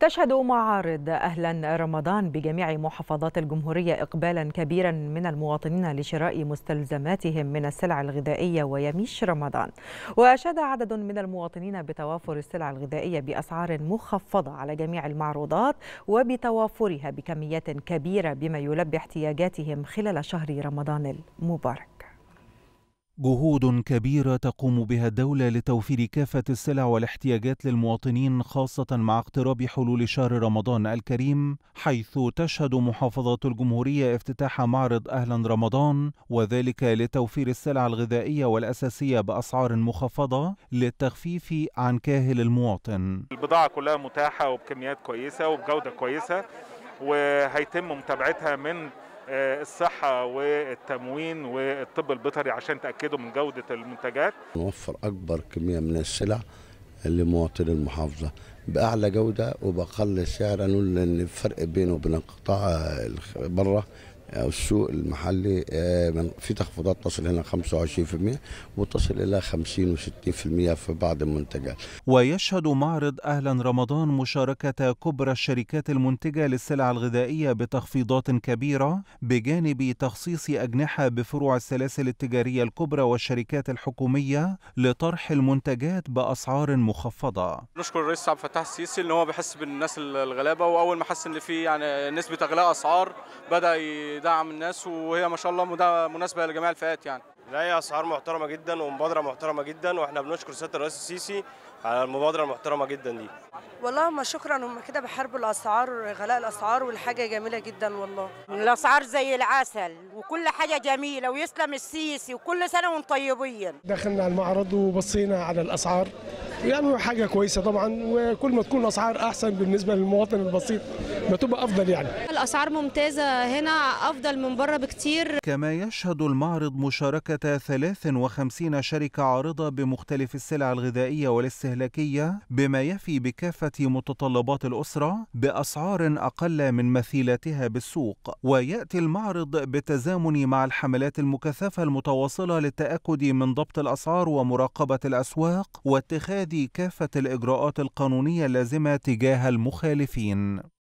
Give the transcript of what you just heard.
تشهد معارض أهلا رمضان بجميع محافظات الجمهورية إقبالا كبيرا من المواطنين لشراء مستلزماتهم من السلع الغذائية ويميش رمضان وأشاد عدد من المواطنين بتوافر السلع الغذائية بأسعار مخفضة على جميع المعروضات وبتوافرها بكميات كبيرة بما يلبي احتياجاتهم خلال شهر رمضان المبارك جهود كبيرة تقوم بها الدولة لتوفير كافة السلع والاحتياجات للمواطنين خاصة مع اقتراب حلول شهر رمضان الكريم حيث تشهد محافظة الجمهورية افتتاح معرض أهلا رمضان وذلك لتوفير السلع الغذائية والأساسية بأسعار مخفضة للتخفيف عن كاهل المواطن البضاعة كلها متاحة وبكميات كويسة وبجودة كويسة وهيتم متابعتها من آه، الصحة والتموين والطب البيطري عشان تأكدوا من جودة المنتجات نوفر أكبر كمية من السلع لمواطن المحافظة بأعلى جودة وبأقل سعر لأن الفرق بينه وبين القطاع بره او السوق المحلي آه، من في تخفيضات تصل هنا 25% وتصل الى 50 و60% في بعض المنتجات. ويشهد معرض اهلا رمضان مشاركه كبرى الشركات المنتجه للسلع الغذائيه بتخفيضات كبيره بجانب تخصيص اجنحه بفروع السلاسل التجاريه الكبرى والشركات الحكوميه لطرح المنتجات باسعار مخفضه. نشكر الرئيس عبد الفتاح السيسي ان هو بيحس بالناس الغلابه واول ما حس ان في يعني نسبه اغلاء اسعار بدا بيدعم الناس وهي ما شاء الله مناسبه لجميع الفئات يعني لا هي اسعار محترمه جدا ومبادره محترمه جدا واحنا بنشكر سياده الرئيس السيسي على المبادره المحترمه جدا دي والله ما شكرا هم كده بيحاربوا الاسعار غلاء الاسعار والحاجه جميله جدا والله الاسعار زي العسل وكل حاجه جميله ويسلم السيسي وكل سنه وانتم طيبين دخلنا المعرض وبصينا على الاسعار يعني حاجه كويسه طبعا وكل ما تكون الاسعار احسن بالنسبه للمواطن البسيط ما تبقى افضل يعني الاسعار ممتازه هنا افضل من بره بكتير كما يشهد المعرض مشاركه 53 شركه عارضه بمختلف السلع الغذائيه والاستهلاكيه بما يفي بكافه متطلبات الاسره باسعار اقل من مثيلتها بالسوق وياتي المعرض بالتزامن مع الحملات المكثفه المتواصله للتاكد من ضبط الاسعار ومراقبه الاسواق واتخاذ تنفيذ كافة الإجراءات القانونية اللازمة تجاه المخالفين